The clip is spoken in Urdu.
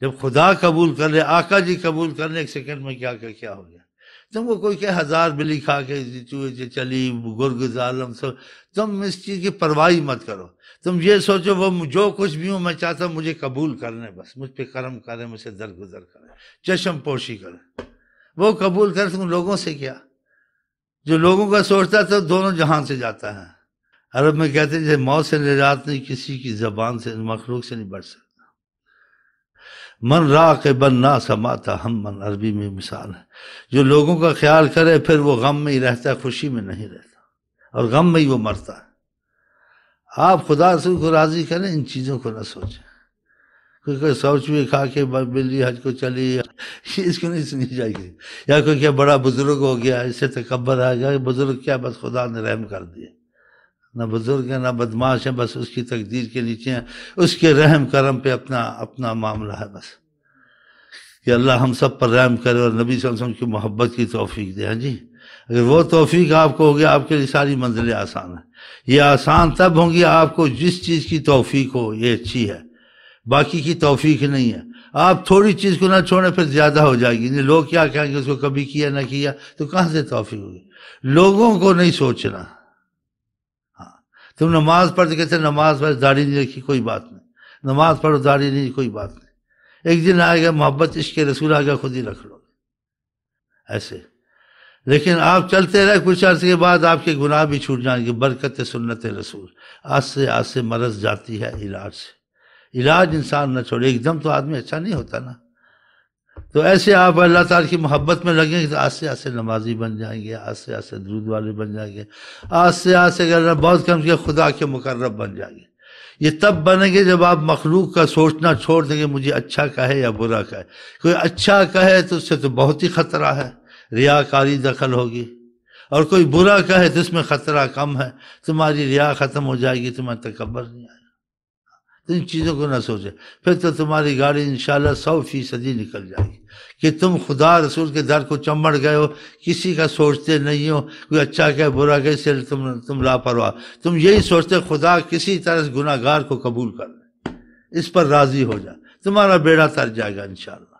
جب خدا قبول کر لے آقا جی قبول کر لے ایک سیکنڈ میں کیا کہ کیا ہو گیا تم وہ کوئی کہ ہزار بلی کھا کے جی, جی چلی گرگ ظالم سب تم اس چیز کی پرواہی مت کرو تم یہ سوچو وہ جو کچھ بھی ہوں میں چاہتا ہوں مجھے قبول کرنے بس مجھ پہ کرم کرے مجھ سے درگزر کرے چشم پوشی کرے وہ قبول کرے تم لوگوں سے کیا جو لوگوں کا سوچتا ہے تو دونوں جہاں سے جاتا ہے عرب میں کہتے ہیں موت سے نجات نہیں کسی کی زبان سے مخلوق سے نہیں بڑھ سکتا من راہ کے بن نہ سماتا ہم من عربی میں مثال ہے جو لوگوں کا خیال کرے پھر وہ غم میں ہی رہتا ہے خوشی میں نہیں رہتا اور غم میں ہی وہ مرتا ہے آپ خدا سے کو راضی کریں ان چیزوں کو نہ سوچیں کوئی سوچ بھی کھا کے بلی حج کو چلی اس کو نہیں سنی جائے گی یا کوئی کیا بڑا بزرگ ہو گیا اس سے تکبر آ گیا بزرگ کیا بس خدا نے رحم کر دیا نہ بزرگ ہیں نہ بدماش ہیں بس اس کی تقدیر کے نیچے ہیں اس کے رحم کرم پہ اپنا اپنا معاملہ ہے بس کہ اللہ ہم سب پر رحم کرے اور نبی صلی اللہ علیہ وسلم کی محبت کی توفیق دے ہاں جی اگر وہ توفیق آپ کو ہوگی آپ کے لیے ساری منزلیں آسان ہیں یہ آسان تب ہوں گی آپ کو جس چیز کی توفیق ہو یہ اچھی ہے باقی کی توفیق نہیں ہے آپ تھوڑی چیز کو نہ چھوڑیں پھر زیادہ ہو جائے گی نہیں لوگ کیا کہیں گے اس کو کبھی کیا نہ کیا تو کہاں سے توفیق ہوگی لوگوں کو نہیں سوچنا تم نماز پڑھ کے کہتے نماز پڑھ داڑھی نہیں رکھی کوئی بات نہیں نماز پڑھو داڑھی نہیں کوئی بات نہیں ایک دن آئے گا محبت عشق رسول آ گیا خود ہی رکھ لو گے ایسے لیکن آپ چلتے رہے کچھ عرصے کے بعد آپ کے گناہ بھی چھوٹ جائیں گے برکت سنت رسول آج سے آج سے مرض جاتی ہے علاج سے علاج انسان نہ چھوڑے ایک دم تو آدمی اچھا نہیں ہوتا نا تو ایسے آپ اللہ تعالیٰ کی محبت میں لگیں گے تو آستے آسے نمازی بن جائیں گے آستے آسے درود والے بن جائیں گے آستے اگر بہت کم سے خدا کے مقرب بن جائیں گے یہ تب بنیں گے جب آپ مخلوق کا سوچنا چھوڑ دیں گے مجھے اچھا کہے یا برا کہے کوئی اچھا کہے تو اس سے تو بہت ہی خطرہ ہے ریا کاری دخل ہوگی اور کوئی برا کہے تو اس میں خطرہ کم ہے تمہاری ریا ختم ہو جائے گی تمہیں تکبر نہیں آئے گا ان چیزوں کو نہ سوچے پھر تو تمہاری گاڑی انشاءاللہ سو فیصدی نکل جائے گی کہ تم خدا رسول کے در کو چمڑ گئے ہو کسی کا سوچتے نہیں ہو کوئی اچھا کیا برا کیا اس سے تم تم لاپرواہ تم یہی سوچتے خدا کسی طرح گناہ گار کو قبول کر لے اس پر راضی ہو جا تمہارا بیڑا تر جائے گا انشاءاللہ